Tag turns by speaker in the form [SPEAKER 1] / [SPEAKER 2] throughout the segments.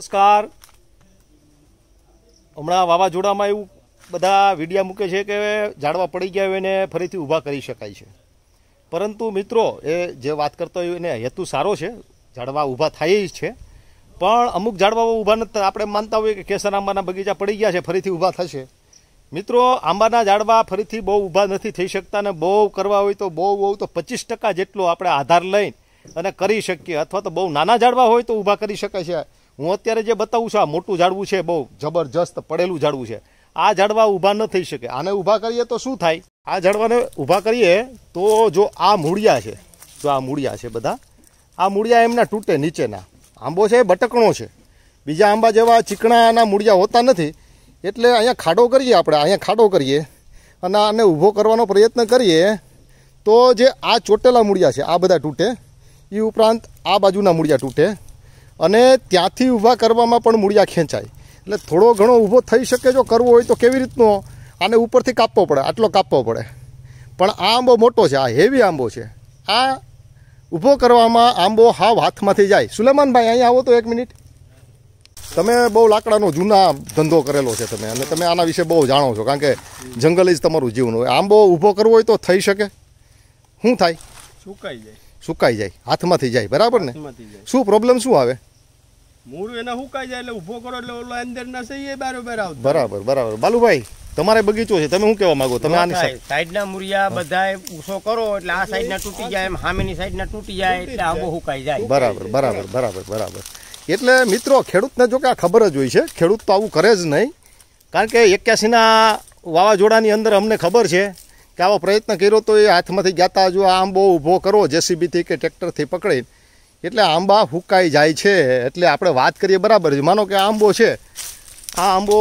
[SPEAKER 1] નમસ્કાર હમણાં વાવાઝોડામાં એવું બધા વિડિયા મૂકે છે કે ઝાડવા પડી ગયા હોય એને ફરીથી ઊભા કરી શકાય છે પરંતુ મિત્રો એ જે વાત કરતો હોય એને હેતુ સારો છે ઝાડવા ઊભા થાય જ છે પણ અમુક ઝાડવાઓ ઊભા નથી આપણે માનતા હોઈએ કે કેસર આંબાના બગીચા પડી ગયા છે ફરીથી ઊભા થશે મિત્રો આંબાના ઝાડવા ફરીથી બહુ ઊભા નથી થઈ શકતા ને બહુ કરવા હોય તો બહુ બહુ તો પચીસ ટકા જેટલો આપણે આધાર લઈને અને કરી શકીએ અથવા તો બહુ નાના ઝાડવા હોય તો ઊભા કરી શકાય છે હું અત્યારે જે બતાવું છું આ મોટું ઝાડવું છે બહુ જબરજસ્ત પડેલું ઝાડવું છે આ ઝાડવા ઊભા ન થઈ શકે આને ઊભા કરીએ તો શું થાય આ ઝાડવાને ઊભા કરીએ તો જો આ મૂળિયા છે જો આ મૂળિયા છે બધા આ મૂળિયા એમના તૂટે નીચેના આંબો છે એ બટકણો છે બીજા આંબા જેવા ચીકણાના મૂળિયા હોતા નથી એટલે અહીંયા ખાડો કરીએ આપણે અહીંયા ખાડો કરીએ અને આને ઊભો કરવાનો પ્રયત્ન કરીએ તો જે આ ચોટેલા મૂળિયા છે આ બધા તૂટે એ ઉપરાંત આ બાજુના મૂળિયા તૂટે અને ત્યાંથી ઊભા કરવામાં પણ મૂળિયા ખેંચાય એટલે થોડો ઘણો ઊભો થઈ શકે જો કરવો હોય તો કેવી રીતનો આને ઉપરથી કાપવો પડે આટલો કાપવો પડે પણ આ આંબો મોટો છે આ હેવી આંબો છે આ ઊભો કરવામાં આંબો હાવ હાથમાંથી જાય સુલેમાનભાઈ અહીંયા આવો તો એક મિનિટ તમે બહુ લાકડાનો જૂના ધંધો કરેલો છે તમે અને તમે આના વિશે બહુ જાણો છો કારણ કે જંગલ જ તમારું જીવન હોય આંબો ઊભો કરવો હોય તો થઈ શકે શું થાય સુકાઈ જાય સુકાઈ જાય હાથમાંથી જાય બરાબર ને શું પ્રોબ્લેમ શું આવે મૂળ એને હુકાઈ જાય એટલે ઉભો કરો એટલે ઓલો અંદર ના સહી બરાબર આવતો બરાબર બરાબર બાલુભાઈ તમારે બગીચો છે તમે શું કહેવા માંગો તમે આની સાઈડના મુરિયા બધા ઊંચો કરો એટલે આ સાઈડના તૂટી જાય એમ સામેની સાઈડના તૂટી જાય એટલે આબો સુકાઈ જાય બરાબર બરાબર બરાબર બરાબર એટલે મિત્રો ખેડૂતને જો કે આ ખબર જ હોય છે ખેડૂત તો આવું કરે જ નહીં કારણ કે એક્યાસીના વાવાઝોડાની અંદર અમને ખબર છે કે આવો પ્રયત્ન કર્યો તો એ હાથમાંથી ગયા જો આમ બહુ ઊભો કરો જેસીબીથી કે ટ્રેક્ટરથી પકડીને એટલે આંબા ફૂંકાઈ જાય છે એટલે આપણે વાત કરીએ બરાબર છે માનો કે આંબો છે આ આંબો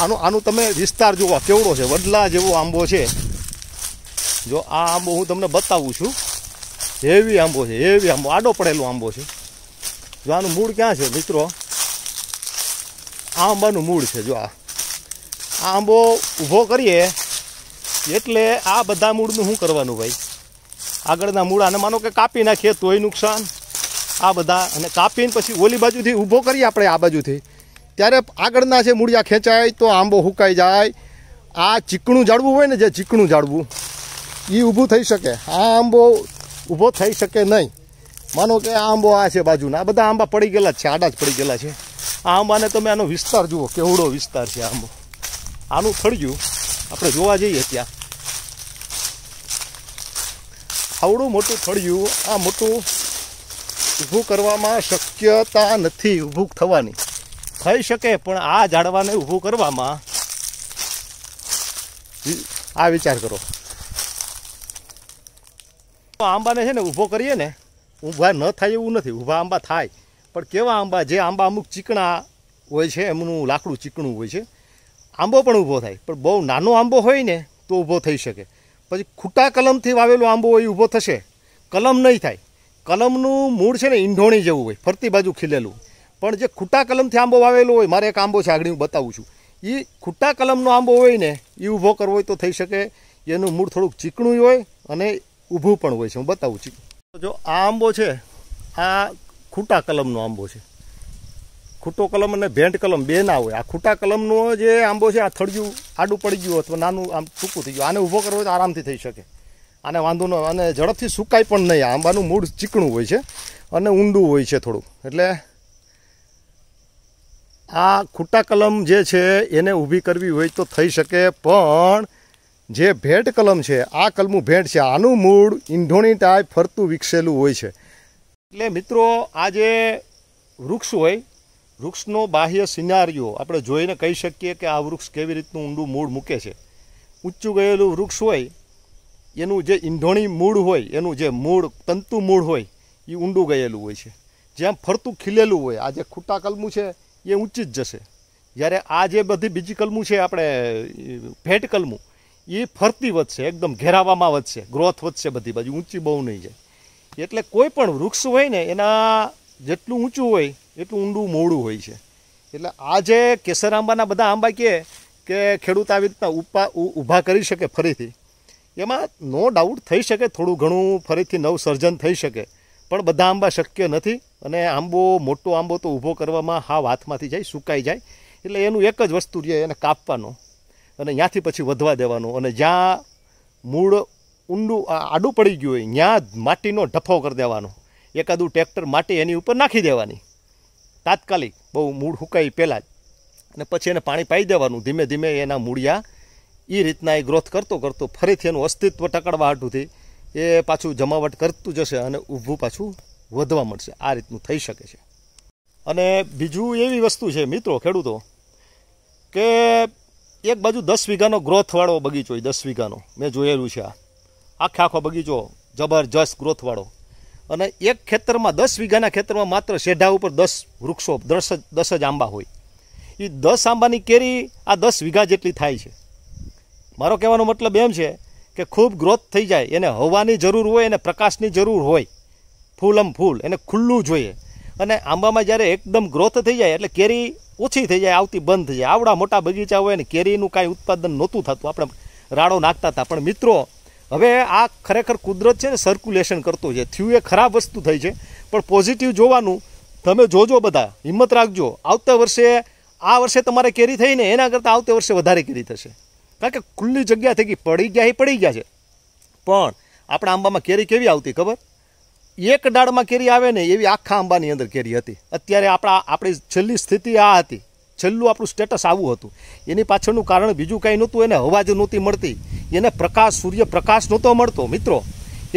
[SPEAKER 1] આનું આનું તમે વિસ્તાર જુઓ કેવડો છે વડલા જેવો આંબો છે જો આ આંબો હું તમને બતાવું છું હેવી આંબો છે હેવી આંબો આડો પડેલો આંબો છે જો આનું મૂળ ક્યાં છે મિત્રો આ આંબાનું મૂળ છે જો આ આ આંબો ઊભો કરીએ એટલે આ બધા મૂળનું શું કરવાનું ભાઈ આગળના મૂળ આને માનો કે કાપી નાખીએ તોય નુકસાન આ બધા અને કાપીને પછી ઓલી બાજુથી ઊભો કરીએ આપણે આ બાજુથી ત્યારે આગળના છે મૂળિયા ખેંચાય તો આંબો હુકાઈ જાય આ ચીકણું જાળવું હોય ને જે ચીકણું ઝાડવું એ ઊભું થઈ શકે આ આંબો ઊભો થઈ શકે નહીં માનો કે આ આંબો આ છે બાજુના આ બધા આંબા પડી ગયેલા છે આડા જ પડી ગયેલા છે આ આંબાને તમે આનો વિસ્તાર જુઓ કેવડો વિસ્તાર છે આંબો આનું ફળિયું આપણે જોવા જઈએ ત્યાં આવડું મોટું ફળિયું આ મોટું ઊભું કરવામાં શક્યતા નથી ઊભું થવાની થઈ શકે પણ આ ઝાડવાને ઊભું કરવામાં આ વિચાર કરો આંબાને છે ને ઊભો કરીએ ને ઊભા ન થાય એવું નથી ઊભા આંબા થાય પણ કેવા આંબા જે આંબા અમુક ચીકણા હોય છે એમનું લાકડું ચીકણું હોય છે આંબો પણ ઊભો થાય પણ બહુ નાનો આંબો હોય ને તો ઊભો થઈ શકે પછી ખૂટા કલમથી વાવેલો આંબો હોય ઊભો થશે કલમ નહીં થાય કલમનું મૂળ છે ને ઈંઢોણી જેવું હોય ફરતી બાજુ ખીલેલું પણ જે ખૂટા કલમથી આંબો વાવેલો હોય મારે એક આંબો છે આગળ હું બતાવું છું એ ખૂટા કલમનો આંબો હોય ને એ ઊભો કરવો હોય તો થઈ શકે એનું મૂળ થોડુંક ચીકણું હોય અને ઊભું પણ હોય છે હું બતાવું છું જો આ આંબો છે આ ખૂટા કલમનો આંબો છે ખૂટો કલમ અને ભેંટ કલમ બે ના હોય આ ખૂટા કલમનો જે આંબો છે આ થળિયું આડું પડી ગયું અથવા નાનું આમ ટૂંકું થઈ ગયું આને ઊભો કરવો હોય તો આરામથી થઈ શકે અને વાંધો ન અને ઝડપથી સુકાય પણ નહીં આંબાનું મૂળ ચીકણું હોય છે અને ઊંડું હોય છે થોડું એટલે આ ખૂટા કલમ જે છે એને ઊભી કરવી હોય તો થઈ શકે પણ જે ભેટ કલમ છે આ કલમું ભેટ છે આનું મૂળ ઈંધોણી ટાઈપ ફરતું વિકસેલું હોય છે એટલે મિત્રો આ જે વૃક્ષ હોય વૃક્ષનો બાહ્ય સિનારીઓ આપણે જોઈને કહી શકીએ કે આ વૃક્ષ કેવી રીતનું ઊંડું મૂળ મૂકે છે ઊંચું ગયેલું વૃક્ષ હોય એનું જે ઈંધોણી મૂળ હોય એનું જે મૂળ તંતુ મૂળ હોય એ ઊંડું ગયેલું હોય છે જ્યાં ફરતું ખીલેલું હોય આ જે ખૂટા કલમું છે એ ઊંચી જ જશે જ્યારે આ જે બધી બીજી કલમું છે આપણે ભેટ કલમું એ ફરતી વધશે એકદમ ઘેરાવામાં વધશે ગ્રોથ વધશે બધી બાજુ ઊંચી બહુ નહીં જાય એટલે કોઈ પણ વૃક્ષ હોય ને એના જેટલું ઊંચું હોય એટલું ઊંડું મોડું હોય છે એટલે આ જે કેસર આંબાના બધા આંબા કહે કે ખેડૂત આવી રીતના ઉપા ઊભા કરી શકે ફરીથી એમાં નો ડાઉટ થઈ શકે થોડું ઘણું ફરીથી સર્જન થઈ શકે પણ બધા આંબા શક્ય નથી અને આંબો મોટો આંબો તો ઊભો કરવામાં હાવ હાથમાંથી જાય સુકાઈ જાય એટલે એનું એક જ વસ્તુ રહે એને કાપવાનો અને ત્યાંથી પછી વધવા દેવાનો અને જ્યાં મૂળ ઊંડું આડું પડી ગયું હોય ત્યાં માટીનો ઢફો કરી દેવાનો એકાદું ટ્રેક્ટર માટી એની ઉપર નાખી દેવાની તાત્કાલિક બહુ મૂળ હુકાઈ પહેલાં જ અને પછી એને પાણી પાઈ દેવાનું ધીમે ધીમે એના મૂળિયા એ રીતના એ ગ્રોથ કરતો કરતો ફરીથી એનું અસ્તિત્વ ટકડવા હાટુંથી એ પાછું જમાવટ કરતું જશે અને ઊભું પાછું વધવા મળશે આ રીતનું થઈ શકે છે અને બીજું એવી વસ્તુ છે મિત્રો ખેડૂતો કે એક બાજુ દસ વીઘાનો ગ્રોથવાળો બગીચો એ દસ વીઘાનો મેં જોયેલું છે આ આખે આખો બગીચો જબરજસ્ત ગ્રોથવાળો અને એક ખેતરમાં દસ વીઘાના ખેતરમાં માત્ર શેઢા ઉપર દસ વૃક્ષો દસ દસ જ આંબા હોય એ દસ આંબાની કેરી આ દસ વીઘા જેટલી થાય છે મારો કહેવાનો મતલબ એમ છે કે ખૂબ ગ્રોથ થઈ જાય એને હવાની જરૂર હોય એને પ્રકાશની જરૂર હોય ફૂલમ ફૂલ એને ખુલ્લું જોઈએ અને આંબામાં જ્યારે એકદમ ગ્રોથ થઈ જાય એટલે કેરી ઓછી થઈ જાય આવતી બંધ થઈ જાય આવડા મોટા બગીચા હોય ને કેરીનું કાંઈ ઉત્પાદન નહોતું થતું આપણે રાડો નાખતા હતા પણ મિત્રો હવે આ ખરેખર કુદરત છે ને સર્ક્યુલેશન કરતું છે થયું એ ખરાબ વસ્તુ થઈ છે પણ પોઝિટિવ જોવાનું તમે જોજો બધા હિંમત રાખજો આવતા વર્ષે આ વર્ષે તમારે કેરી થઈને એના કરતાં આવતા વર્ષે વધારે કેરી થશે કારણ કે ખુલ્લી જગ્યા થઈ ગઈ પડી ગયા એ પડી ગયા છે પણ આપણા આંબામાં કેરી કેવી આવતી ખબર એક ડાળમાં કેરી આવે ને એવી આખા આંબાની અંદર કેરી હતી અત્યારે આપણા આપણી છેલ્લી સ્થિતિ આ હતી છેલ્લું આપણું સ્ટેટસ આવું હતું એની પાછળનું કારણ બીજું કાંઈ નહોતું એને હવા જ નહોતી મળતી એને પ્રકાશ સૂર્યપ્રકાશ નહોતો મળતો મિત્રો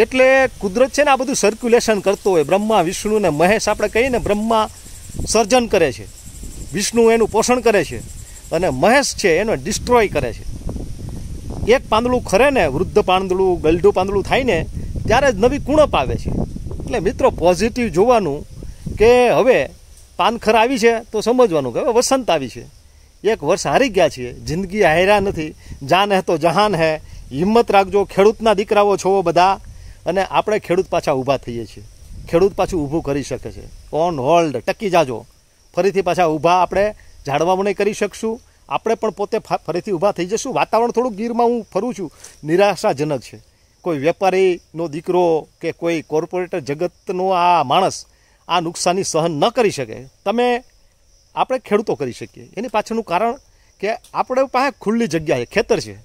[SPEAKER 1] એટલે કુદરત છે ને આ બધું સર્ક્યુલેશન કરતો હોય બ્રહ્મા વિષ્ણુ ને મહેશ આપણે કહીએ ને બ્રહ્મા સર્જન કરે છે વિષ્ણુ એનું પોષણ કરે છે અને મહેશ છે એનો ડિસ્ટ્રોય કરે છે એક પાંદડું ખરે ને વૃદ્ધ પાંદડું ગલઢું પાંદડું થાય ને ત્યારે જ નવી કુણપ આવે છે એટલે મિત્રો પોઝિટિવ જોવાનું કે હવે પાનખર આવી છે તો સમજવાનું કે હવે વસંત આવી છે એક વર્ષ હારી ગયા છીએ જિંદગી હાર્યા નથી જાન હે તો જહાન હે હિંમત રાખજો ખેડૂતના દીકરાઓ છો બધા અને આપણે ખેડૂત પાછા ઊભા થઈએ છીએ ખેડૂત પાછું ઊભું કરી શકે છે ઓન હોલ્ડ ટકી જાજો ફરીથી પાછા ઊભા આપણે જાળવામાં નહીં કરી શકશું આપણે પણ પોતે ફરીથી ઊભા થઈ જશું વાતાવરણ થોડું ગીરમાં હું ફરું છું નિરાશાજનક છે કોઈ વેપારીનો દીકરો કે કોઈ કોર્પોરેટર જગતનો આ માણસ આ નુકસાની સહન ન કરી શકે તમે આપણે ખેડૂતો કરી શકીએ એની પાછળનું કારણ કે આપણે પાસે ખુલ્લી જગ્યા છે ખેતર છે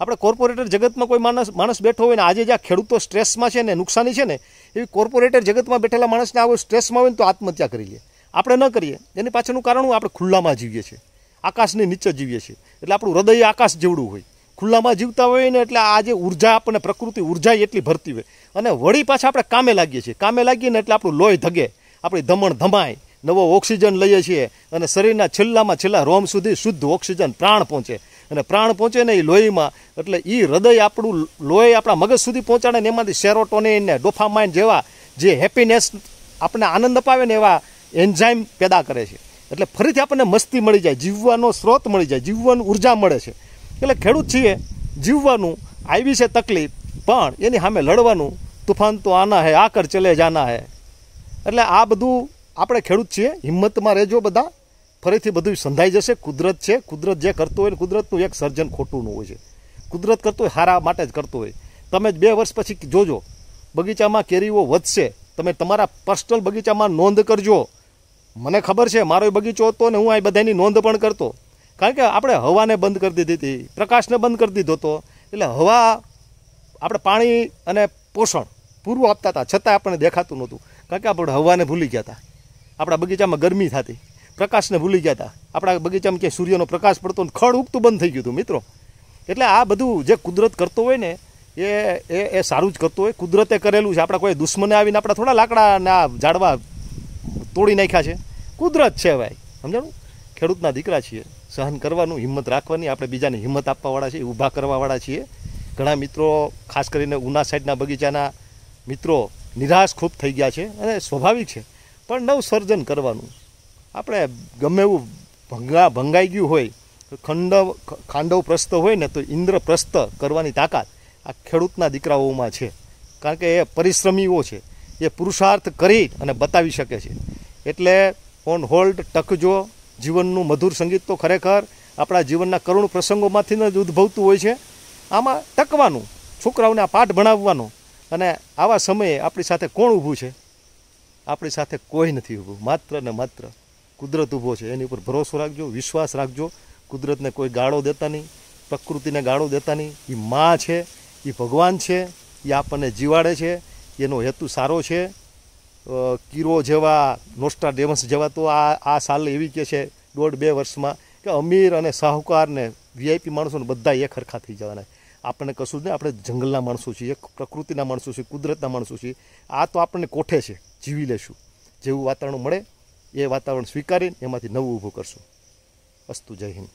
[SPEAKER 1] આપણે કોર્પોરેટર જગતમાં કોઈ માણસ માણસ બેઠો હોય ને આજે જ્યાં ખેડૂતો સ્ટ્રેસમાં છે ને નુકસાની છે ને એવી કોર્પોરેટર જગતમાં બેઠેલા માણસને આવો સ્ટ્રેસમાં હોય ને તો આત્મહત્યા કરી લે આપણે ન કરીએ એની પાછળનું કારણ આપણે ખુલ્લામાં જીવીએ છીએ આકાશની નીચે જીવીએ છીએ એટલે આપણું હૃદય આકાશ જેવડું હોય ખુલ્લામાં જીવતા હોય ને એટલે આ જે ઉર્જા આપણને પ્રકૃતિ ઉર્જા એટલી ભરતી હોય અને વળી પાછા આપણે કામે લાગીએ છીએ કામે લાગીએ ને એટલે આપણું લોહી ધગે આપણી ધમણ ધમાય નવો ઓક્સિજન લઈએ છીએ અને શરીરના છેલ્લામાં છેલ્લા રોમ સુધી શુદ્ધ ઓક્સિજન પ્રાણ પહોંચે અને પ્રાણ પહોંચે ને એ લોહીમાં એટલે એ હૃદય આપણું લોહી આપણા મગજ સુધી પહોંચાડે ને એમાંથી સેરોટોનિન ને ડોફામાઇન જેવા જે હેપીનેસ આપણને આનંદ અપાવે ને એવા એન્ઝાઇમ પેદા કરે છે એટલે ફરીથી આપણને મસ્તી મળી જાય જીવવાનો સ્રોત મળી જાય જીવવાનું ઉર્જા મળે છે એટલે ખેડૂત છીએ જીવવાનું આવી છે તકલીફ પણ એની સામે લડવાનું તુફાન તો આના હે આકર ચલે જાના હે એટલે આ બધું આપણે ખેડૂત છીએ હિંમતમાં રહેજો બધા ફરીથી બધું સંધાઈ જશે કુદરત છે કુદરત જે કરતો હોય ને કુદરતનું એક સર્જન ખોટું ન હોય છે કુદરત કરતો હોય હારા માટે જ કરતો હોય તમે બે વર્ષ પછી જોજો બગીચામાં કેરીઓ વધશે તમે તમારા પર્સનલ બગીચામાં નોંધ કરજો મને ખબર છે મારો બગીચો હતો ને હું આ બધાની નોંધ પણ કરતો કારણ કે આપણે હવાને બંધ કરી દીધી હતી પ્રકાશને બંધ કરી દીધો હતો એટલે હવા આપણે પાણી અને પોષણ પૂરું આપતા હતા છતાં આપણને દેખાતું નહોતું કારણ કે આપણે હવાને ભૂલી ગયા હતા આપણા બગીચામાં ગરમી થતી પ્રકાશને ભૂલી ગયા હતા આપણા બગીચામાં ક્યાંય સૂર્યનો પ્રકાશ પડતો ને ખડ ઉગતું બંધ થઈ ગયું હતું મિત્રો એટલે આ બધું જે કુદરત કરતો હોય ને એ એ સારું જ કરતો હોય કુદરતે કરેલું છે આપણા કોઈ દુશ્મને આવીને આપણા થોડા લાકડા આ ઝાડવા તોડી નાખ્યા છે કુદરત છે ભાઈ સમજાણું ખેડૂતના દીકરા છીએ સહન કરવાનું હિંમત રાખવાની આપણે બીજાને હિંમત આપવાવાળા છીએ ઊભા કરવાવાળા છીએ ઘણા મિત્રો ખાસ કરીને ઉના સાઈડના બગીચાના મિત્રો નિરાશ ખૂબ થઈ ગયા છે અને સ્વાભાવિક છે પણ નવસર્જન કરવાનું આપણે ગમે એવું ભંગા ભંગાઈ ગયું હોય તો ખંડવ ખાંડવ પ્રસ્ત હોય ને તો ઇન્દ્રપ્રસ્ત કરવાની તાકાત આ ખેડૂતના દીકરાઓમાં છે કારણ કે એ પરિશ્રમીઓ છે એ પુરુષાર્થ કરી અને બતાવી શકે છે એટલે ઓન હોલ્ડ ટકજો જીવનનું મધુર સંગીત તો ખરેખર આપણા જીવનના કરુણ પ્રસંગોમાંથી જ ઉદ્ભવતું હોય છે આમાં ટકવાનું છોકરાઓને આ પાઠ ભણાવવાનો અને આવા સમયે આપણી સાથે કોણ ઊભું છે આપણી સાથે કોઈ નથી ઊભું માત્ર ને માત્ર કુદરત ઊભો છે એની ઉપર ભરોસો રાખજો વિશ્વાસ રાખજો કુદરતને કોઈ ગાળો દેતા નહીં પ્રકૃતિને ગાળો દેતા નહીં એ મા છે એ ભગવાન છે એ આપણને જીવાડે છે એનો હેતુ સારો છે કીરો જેવા નોસ્ટા નોસ્ટાડેમસ જેવા તો આ આ સાલ એવી કે છે દોઢ બે વર્ષમાં કે અમીર અને શાહુકારને વીઆઈપી માણસોને બધા એક હરખા થઈ જવાના આપણને કશું જ નહીં આપણે જંગલના માણસો છીએ પ્રકૃતિના માણસો છીએ કુદરતના માણસો છીએ આ તો આપણને કોઠે છે જીવી લેશું જેવું વાતાવરણ મળે એ વાતાવરણ સ્વીકારીને એમાંથી નવું ઊભું કરશું અસ્તુ જય હિન્દ